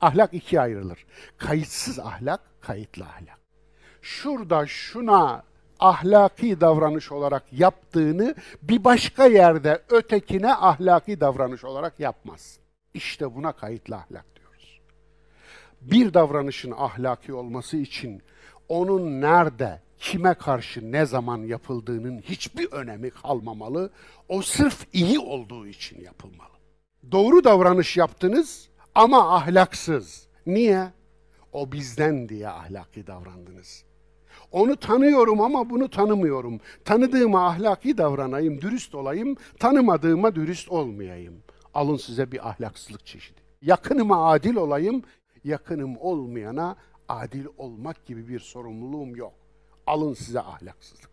Ahlak ikiye ayrılır. Kayıtsız ahlak, kayıtlı ahlak. Şurada şuna ahlaki davranış olarak yaptığını bir başka yerde ötekine ahlaki davranış olarak yapmaz. İşte buna kayıtlı ahlak diyoruz. Bir davranışın ahlaki olması için onun nerede, kime karşı ne zaman yapıldığının hiçbir önemi kalmamalı. O sırf iyi olduğu için yapılmalı. Doğru davranış yaptınız, ama ahlaksız. Niye? O bizden diye ahlaki davrandınız. Onu tanıyorum ama bunu tanımıyorum. Tanıdığıma ahlaki davranayım, dürüst olayım, tanımadığıma dürüst olmayayım. Alın size bir ahlaksızlık çeşidi. Yakınıma adil olayım, yakınım olmayana adil olmak gibi bir sorumluluğum yok. Alın size ahlaksızlık.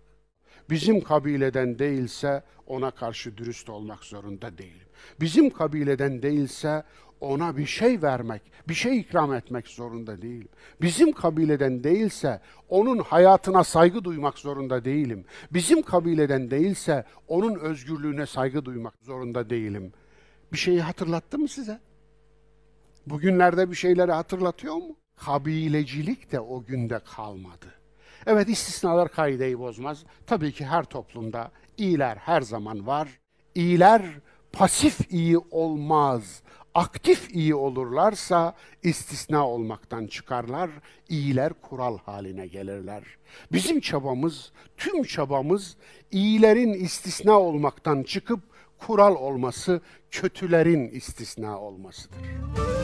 Bizim kabileden değilse ona karşı dürüst olmak zorunda değilim. Bizim kabileden değilse ona bir şey vermek, bir şey ikram etmek zorunda değilim. Bizim kabileden değilse onun hayatına saygı duymak zorunda değilim. Bizim kabileden değilse onun özgürlüğüne saygı duymak zorunda değilim. Bir şeyi hatırlattı mı size? Bugünlerde bir şeyleri hatırlatıyor mu? Kabilecilik de o günde kalmadı. Evet istisnalar kaideyi bozmaz. Tabii ki her toplumda iyiler her zaman var. İyiler pasif iyi olmaz. Aktif iyi olurlarsa istisna olmaktan çıkarlar, iyiler kural haline gelirler. Bizim çabamız, tüm çabamız iyilerin istisna olmaktan çıkıp kural olması, kötülerin istisna olmasıdır.